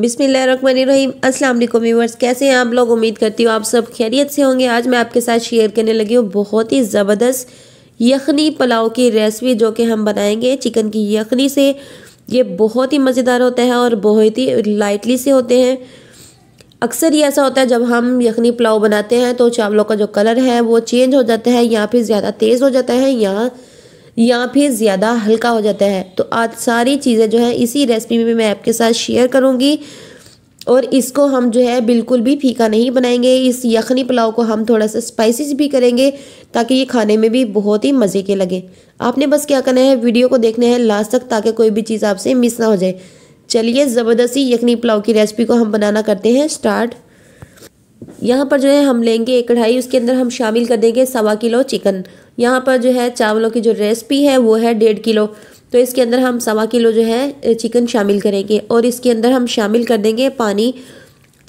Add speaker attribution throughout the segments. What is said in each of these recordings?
Speaker 1: रही अस्सलाम वालेकुम व्यूवर्स कैसे हैं आप लोग उम्मीद करती हूँ आप सब खैरियत से होंगे आज मैं आपके साथ शेयर करने लगी हूँ बहुत ही ज़बरदस्त यखनी पुलाव की रेसिपी जो कि हम बनाएंगे चिकन की यखनी से ये बहुत ही मज़ेदार होता है और बहुत ही लाइटली से होते हैं अक्सर ही ऐसा होता है जब हम यखनी पुलाव बनाते हैं तो चावलों का जो कलर है वो चेंज हो जाता है या फिर ज़्यादा तेज़ हो जाता है या या फिर ज़्यादा हल्का हो जाता है तो आज सारी चीज़ें जो है इसी रेसिपी में मैं आपके साथ शेयर करूँगी और इसको हम जो है बिल्कुल भी फीका नहीं बनाएंगे इस यखनी पुलाव को हम थोड़ा सा स्पाइसी भी करेंगे ताकि ये खाने में भी बहुत ही मज़े के लगे आपने बस क्या करना है वीडियो को देखना है लास्ट तक ताकि कोई भी चीज़ आपसे मिस ना हो जाए चलिए ज़बरदस्ती यखनी पुलाव की रेसिपी को हम बनाना करते हैं स्टार्ट यहाँ पर जो है हम लेंगे एक कढ़ाई उसके अंदर हम शामिल कर देंगे सवा किलो चिकन यहाँ पर जो है चावलों की जो रेसिपी है वो है डेढ़ किलो तो इसके अंदर हम सवा किलो जो है चिकन शामिल करेंगे और इसके अंदर हम शामिल कर देंगे पानी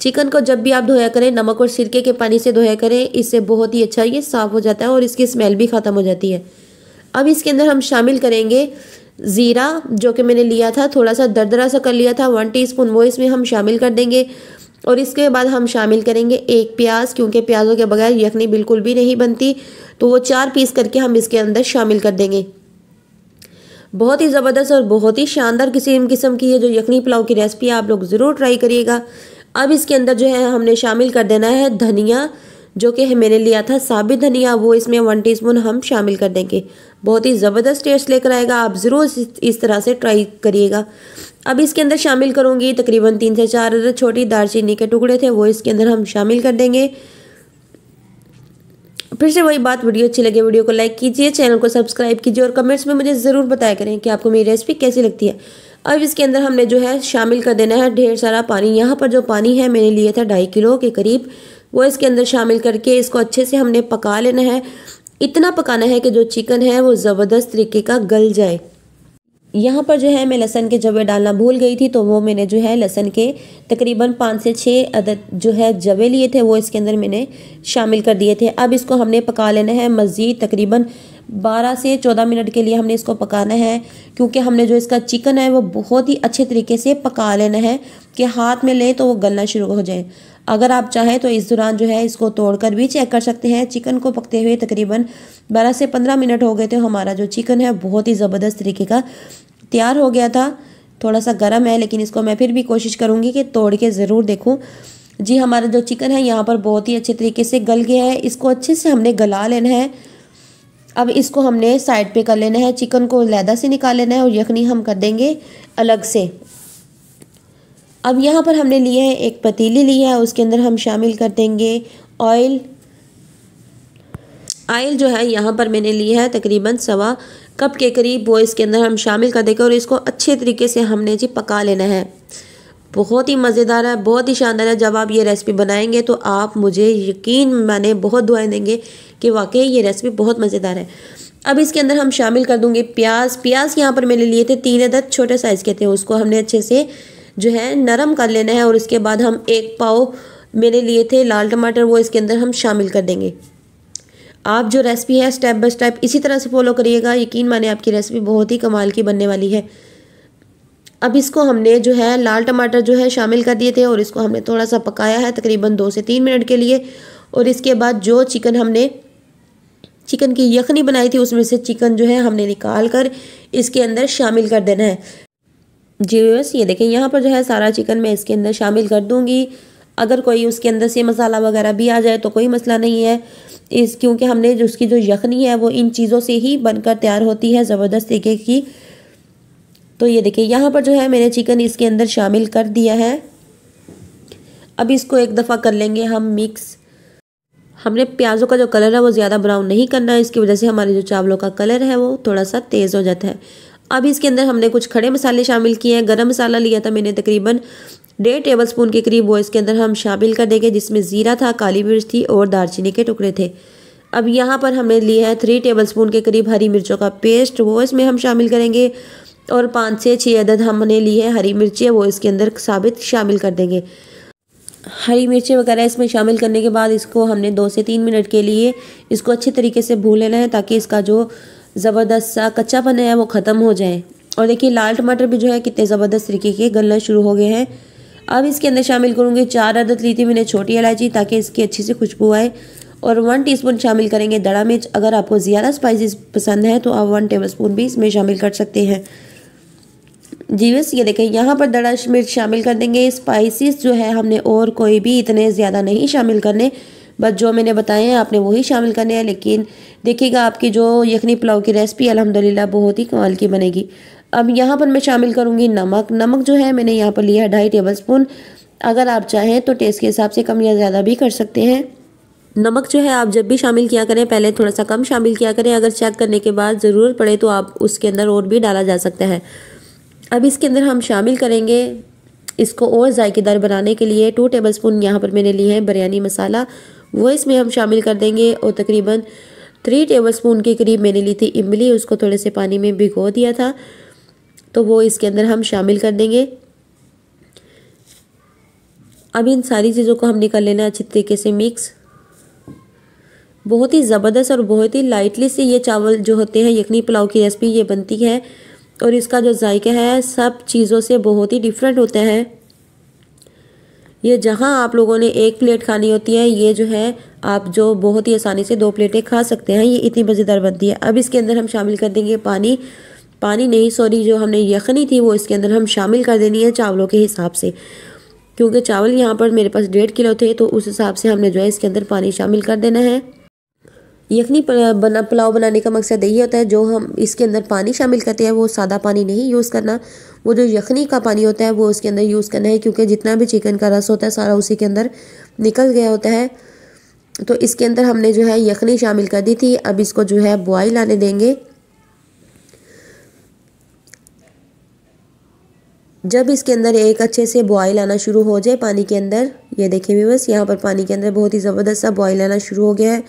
Speaker 1: चिकन को जब भी आप धोया करें नमक और सिरके के पानी से धोया करें इससे बहुत ही अच्छा ये साफ़ हो जाता है और इसकी स्मेल भी ख़त्म हो जाती है अब इसके अंदर हम शामिल करेंगे ज़ीरा जो कि मैंने लिया था थोड़ा सा दरदरा सा कर लिया था वन टीस्पून वो इसमें हम शामिल कर देंगे और इसके बाद हम शामिल करेंगे एक प्याज क्योंकि प्याज़ों के बगैर यखनी बिल्कुल भी नहीं बनती तो वो चार पीस करके हम इसके अंदर शामिल कर देंगे बहुत ही ज़बरदस्त और बहुत ही शानदार किसी किस्म की ये जो यखनी पुलाव की रेसिपी आप लोग ज़रूर ट्राई करिएगा अब इसके अंदर जो है हमने शामिल कर देना है धनिया जो कि मैंने लिया था साबित धनिया वो इसमें वन टीस्पून हम शामिल कर देंगे बहुत ही ज़बरदस्त टेस्ट लेकर आएगा आप ज़रूर इस तरह से ट्राई करिएगा अब इसके अंदर शामिल करूँगी तकरीबन तीन से चार छोटी दारचीनी के टुकड़े थे वो इसके अंदर हम शामिल कर देंगे फिर से वही बात वीडियो अच्छी लगे वीडियो को लाइक कीजिए चैनल को सब्सक्राइब कीजिए और कमेंट्स में मुझे ज़रूर बताया करें कि आपको मेरी रेसिपी कैसी लगती है अब इसके अंदर हमने जो है शामिल कर देना है ढेर सारा पानी यहाँ पर जो पानी है मैंने लिया था ढाई किलो के करीब वो इसके अंदर शामिल करके इसको अच्छे से हमने पका लेना है इतना पकाना है कि जो चिकन है वो ज़बरदस्त तरीके का गल जाए यहाँ पर जो है मैं लहसन के जवे डालना भूल गई थी तो वो मैंने जो है लहसन के तकरीबन पाँच से छः अदद जो है जवे लिए थे वो इसके अंदर मैंने शामिल कर दिए थे अब इसको हमने पका लेना है मज़ीद तकरीबन 12 से 14 मिनट के लिए हमने इसको पकाना है क्योंकि हमने जो इसका चिकन है वो बहुत ही अच्छे तरीके से पका लेना है कि हाथ में लें तो वो गलना शुरू हो जाए अगर आप चाहें तो इस दौरान जो है इसको तोड़कर भी चेक कर सकते हैं चिकन को पकते हुए तकरीबन 12 से 15 मिनट हो गए थे हमारा जो चिकन है बहुत ही ज़बरदस्त तरीके का तैयार हो गया था थोड़ा सा गर्म है लेकिन इसको मैं फिर भी कोशिश करूँगी कि तोड़ के ज़रूर देखूँ जी हमारा जो चिकन है यहाँ पर बहुत ही अच्छे तरीके से गल गया है इसको अच्छे से हमने गला लेना है अब इसको हमने साइड पे कर लेना है चिकन को लैदा से निकाल लेना है और यखनी हम कर देंगे अलग से अब यहाँ पर हमने लिए है एक पतीली ली है उसके अंदर हम शामिल कर देंगे ऑयल आयल जो है यहाँ पर मैंने लिया है तकरीबन सवा कप के करीब वो इसके अंदर हम शामिल कर देंगे और इसको अच्छे तरीके से हमने जी पका लेना है बहुत ही मज़ेदार है बहुत ही शानदार है जब आप ये रेसिपी बनाएंगे तो आप मुझे यकीन माने बहुत दुआएं देंगे कि वाकई ये रेसिपी बहुत मज़ेदार है अब इसके अंदर हम शामिल कर दूंगे प्याज प्याज यहाँ पर मैंने लिए थे तीन अदद छोटे साइज़ के थे उसको हमने अच्छे से जो है नरम कर लेना है और उसके बाद हम एक पाव मेरे लिए थे लाल टमाटर वो इसके अंदर हम शामिल कर देंगे आप जो रेसिपी है स्टेप बाय स्टेप इसी तरह से फॉलो करिएगा यकीन माने आपकी रेसिपी बहुत ही कमाल की बनने वाली है अब इसको हमने जो है लाल टमाटर जो है शामिल कर दिए थे और इसको हमने थोड़ा सा पकाया है तकरीबन दो से तीन मिनट के लिए और इसके बाद जो चिकन हमने चिकन की यखनी बनाई थी उसमें से चिकन जो है हमने निकाल कर इसके अंदर शामिल कर देना है जी बस ये देखें यहाँ पर जो है सारा चिकन मैं इसके अंदर शामिल कर दूँगी अगर कोई उसके अंदर से मसाला वगैरह भी आ जाए तो कोई मसला नहीं है इस क्योंकि हमने जो उसकी जो यखनी है वो इन चीज़ों से ही बनकर तैयार होती है ज़बरदस्त तरीके की तो ये देखिए यहाँ पर जो है मैंने चिकन इसके अंदर शामिल कर दिया है अब इसको एक दफ़ा कर लेंगे हम मिक्स हमने प्याज़ों का जो कलर है वो ज़्यादा ब्राउन नहीं करना है इसकी वजह से हमारे जो चावलों का कलर है वो थोड़ा सा तेज़ हो जाता है अब इसके अंदर हमने कुछ खड़े मसाले शामिल किए हैं गरम मसाला लिया था मैंने तकरीबन डेढ़ टेबल स्पून के करीब वो इसके अंदर हम शामिल कर देंगे जिसमें ज़ीरा था काली मिर्च थी और दालचीनी के टुकड़े थे अब यहाँ पर हमने लिया है थ्री टेबल स्पून के करीब हरी मिर्चों का पेस्ट वो इसमें हम शामिल करेंगे और पाँच से छः अदद हमने ली है हरी मिर्ची वो इसके अंदर साबित शामिल कर देंगे हरी मिर्ची वगैरह इसमें शामिल करने के बाद इसको हमने दो से तीन मिनट के लिए इसको अच्छे तरीके से भून लेना है ताकि इसका जो ज़बरदस्त सा कच्चापन है वो ख़त्म हो जाए और देखिए लाल टमाटर भी जो है कितने ज़बरदस्त तरीके के गलना शुरू हो गए हैं अब इसके अंदर शामिल करूँगी चार अदद ली थी मैंने छोटी इलायची ताकि इसकी अच्छी सी खुशबू आए और वन टीस्पून शामिल करेंगे दड़ा मिर्च अगर आपको ज़्यादा स्पाइसेस पसंद है तो आप वन टेबलस्पून भी इसमें शामिल कर सकते हैं जीवस ये देखें यहाँ पर दड़ा मिर्च शामिल कर देंगे स्पाइसेस जो है हमने और कोई भी इतने ज़्यादा नहीं शामिल करने बस जो मैंने बताए हैं आपने वही शामिल करने हैं लेकिन देखिएगा आपकी जो यखनी पुलाव की रेसिपी अलहमदिल्ला बहुत ही कमाल की बनेगी अब यहाँ पर मैं शामिल करूँगी नमक नमक जो है मैंने यहाँ पर लिया है ढाई टेबल स्पून अगर आप चाहें तो टेस्ट के हिसाब से कम या ज़्यादा भी कर सकते हैं नमक जो है आप जब भी शामिल किया करें पहले थोड़ा सा कम शामिल किया करें अगर चेक करने के बाद ज़रूरत पड़े तो आप उसके अंदर और भी डाला जा सकता है अब इसके अंदर हम शामिल करेंगे इसको और जायकेदार बनाने के लिए टू टेबल स्पून यहाँ पर मैंने लिए हैं बिरयानी मसाला वो इसमें हम शामिल कर देंगे और तकरीबन थ्री टेबल स्पून के करीब मैंने ली थी इमली उसको थोड़े से पानी में भिगो दिया था तो वो इसके अंदर हम शामिल कर देंगे अब इन सारी चीज़ों को हमने कर लेना अच्छे तरीके से मिक्स बहुत ही ज़बरदस्त और बहुत ही लाइटली से ये चावल जो होते हैं यखनी पुलाव की रेसिपी ये बनती है और इसका जो जायका है सब चीज़ों से बहुत ही डिफरेंट होता है ये जहाँ आप लोगों ने एक प्लेट खानी होती है ये जो है आप जो बहुत ही आसानी से दो प्लेटें खा सकते हैं ये इतनी मज़ेदार बनती है अब इसके अंदर हम शामिल कर देंगे पानी पानी नहीं सॉरी जो हमने यखनी थी वो इसके अंदर हम शामिल कर देनी है चावलों के हिसाब से क्योंकि चावल यहाँ पर मेरे पास डेढ़ किलो थे तो उस हिसाब से हमने जो है इसके अंदर पानी शामिल कर देना है यखनी बना पुलाव बनाने का मकसद यही होता है जो हम इसके अंदर पानी शामिल करते हैं वो सादा पानी नहीं यूज़ करना वो जो यखनी का पानी होता है वो उसके अंदर यूज़ करना है क्योंकि जितना भी चिकन का रस होता है सारा उसी के अंदर निकल गया होता है तो इसके अंदर हमने जो है यखनी शामिल कर दी थी अब इसको जो है बॉयल आने देंगे जब इसके अंदर एक अच्छे से बॉयल आना शुरू हो जाए पानी के अंदर ये भी बस यहाँ पर पानी के अंदर बहुत ही ज़बरदस्त सा बॉयल आना शुरू हो गया है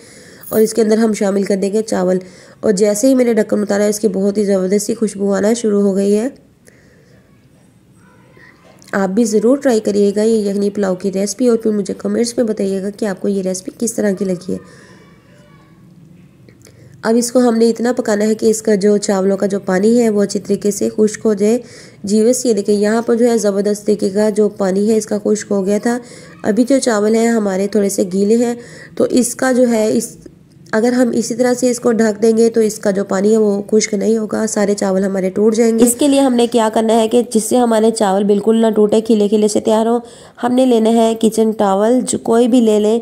Speaker 1: और इसके अंदर हम शामिल कर देंगे चावल और जैसे ही मैंने ढक्कन उतारा इसकी बहुत ही ज़बरदस्ती खुशबू आना शुरू हो गई है आप भी ज़रूर ट्राई करिएगा ये यखनी पुलाव की रेसिपी और फिर मुझे कमेंट्स में बताइएगा कि आपको ये रेसिपी किस तरह की लगी है अब इसको हमने इतना पकाना है कि इसका जो चावलों का जो पानी है वो अच्छी तरीके से खुश्क हो जाए जीवस ये देखिए यहाँ पर जो है ज़बरदस्त तरीके का जो पानी है इसका खुश्क हो गया था अभी जो चावल है हमारे थोड़े से गीले हैं तो इसका जो है इस अगर हम इसी तरह से इसको ढक देंगे तो इसका जो पानी है वो खुश्क नहीं होगा सारे चावल हमारे टूट जाएंगे इसके लिए हमने क्या करना है कि जिससे हमारे चावल बिल्कुल ना टूटे खिले खिले से तैयार हो हमने लेना है किचन टावल जो कोई भी ले लें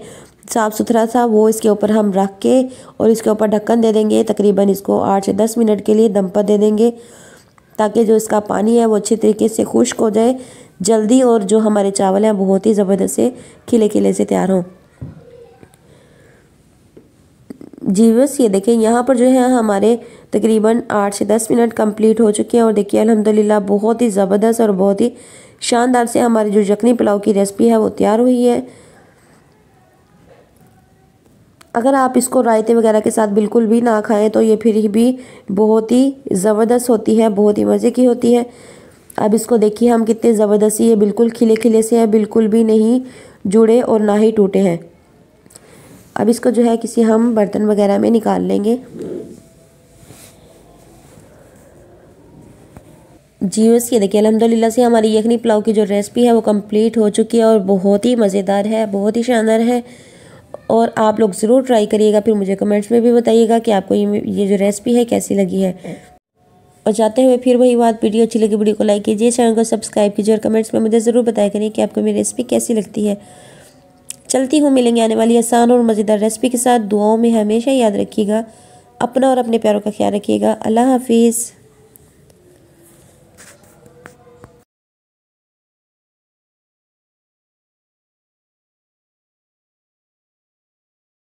Speaker 1: साफ़ सुथरा सा वो इसके ऊपर हम रख के और इसके ऊपर ढक्कन दे देंगे तकरीबन इसको आठ से दस मिनट के लिए दम पर दे देंगे ताकि जो इसका पानी है वो अच्छे तरीके से खुश्क हो जाए जल्दी और जो हमारे चावल हैं बहुत ही ज़बरदस्त से खिले खिले से तैयार हों जीवस ये देखें यहाँ पर जो है हमारे तकरीबन आठ से दस मिनट कंप्लीट हो चुके हैं और देखिए अल्हम्दुलिल्लाह बहुत ही ज़बरदस्त और बहुत ही शानदार से हमारी जो जखनी पुलाव की रेसिपी है वो तैयार हुई है अगर आप इसको रायते वगैरह के साथ बिल्कुल भी ना खाएं तो ये फिर भी बहुत ही ज़बरदस्त होती है बहुत ही मज़े की होती है अब इसको देखिए हम कितने ज़बरदस्ती ये बिल्कुल खिले खिले से हैं बिल्कुल भी नहीं जुड़े और ना ही टूटे हैं अब इसको जो है किसी हम बर्तन वगैरह में निकाल लेंगे जीवस ये देखिए अलहमदिल्ला से हमारी यखनी पुलाव की जो रेसिपी है वो कंप्लीट हो चुकी है और बहुत ही मज़ेदार है बहुत ही शानदार है और आप लोग ज़रूर ट्राई करिएगा फिर मुझे कमेंट्स में भी बताइएगा कि आपको ये ये जो रेसिपी है कैसी लगी है और जाते हुए फिर वही बात वीडियो अच्छी लगी वीडियो को लाइक कीजिए चैनल को सब्सक्राइब कीजिए और कमेंट्स में मुझे ज़रूर बताया करिए कि आपको मेरी रेसिपी कैसी लगती है चलती हूँ मिलेंगे आने वाली आसान और मज़ेदार रेसिपी के साथ दुआओं में हमेशा याद रखिएगा अपना और अपने प्यारों का ख्याल रखिएगा अल्लाह हाफिज़